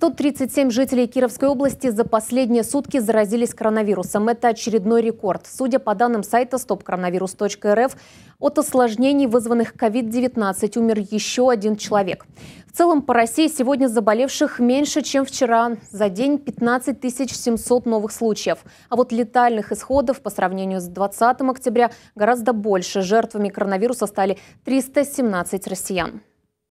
137 жителей Кировской области за последние сутки заразились коронавирусом. Это очередной рекорд. Судя по данным сайта stopcoronavirus.rf, от осложнений, вызванных COVID-19, умер еще один человек. В целом по России сегодня заболевших меньше, чем вчера. За день 15 700 новых случаев. А вот летальных исходов по сравнению с 20 октября гораздо больше. Жертвами коронавируса стали 317 россиян.